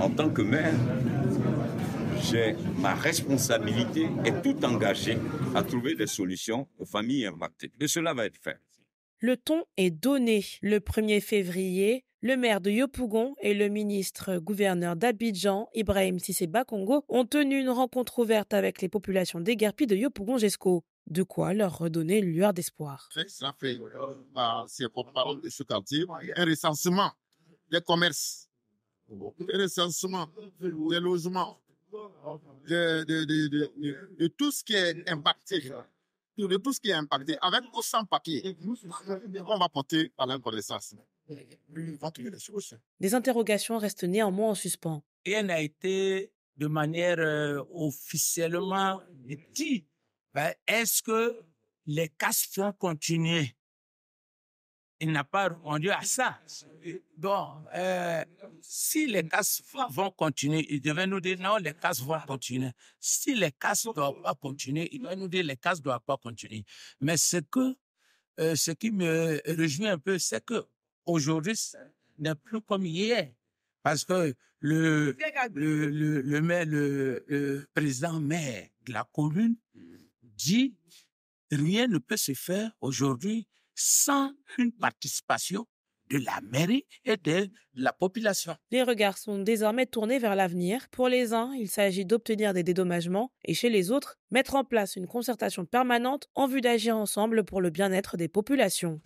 en tant que maire, j'ai ma responsabilité et tout engagé à trouver des solutions aux familles impactées. Et cela va être fait. Le ton est donné. Le 1er février, le maire de Yopougon et le ministre gouverneur d'Abidjan, Ibrahim Sissé Bakongo, ont tenu une rencontre ouverte avec les populations déguerpies de Yopougon-Gesco. De quoi leur redonner lueur d'espoir. fait, euh, bah, ce quartier, un recensement des commerces des recensements, des logements, de, tout ce qui est impacté, tout ce qui est impacté, avec ou sans papier, on va porter à la connaissance. Des interrogations restent néanmoins en suspens. Et Rien a été de manière euh, officiellement dit. Ben, est-ce que les casques vont continuer il n'a pas répondu à ça. Donc, euh, si les casse vont continuer, il devait nous dire non, les casse vont continuer. Si les casse ne doivent pas continuer, il devait nous dire les casse ne doivent pas continuer. Mais ce que, euh, ce qui me réjouit un peu, c'est que aujourd'hui n'est plus comme hier. Parce que le, le, le, maire, le président maire de la commune dit rien ne peut se faire aujourd'hui sans une participation de la mairie et de la population. Les regards sont désormais tournés vers l'avenir. Pour les uns, il s'agit d'obtenir des dédommagements et chez les autres, mettre en place une concertation permanente en vue d'agir ensemble pour le bien-être des populations.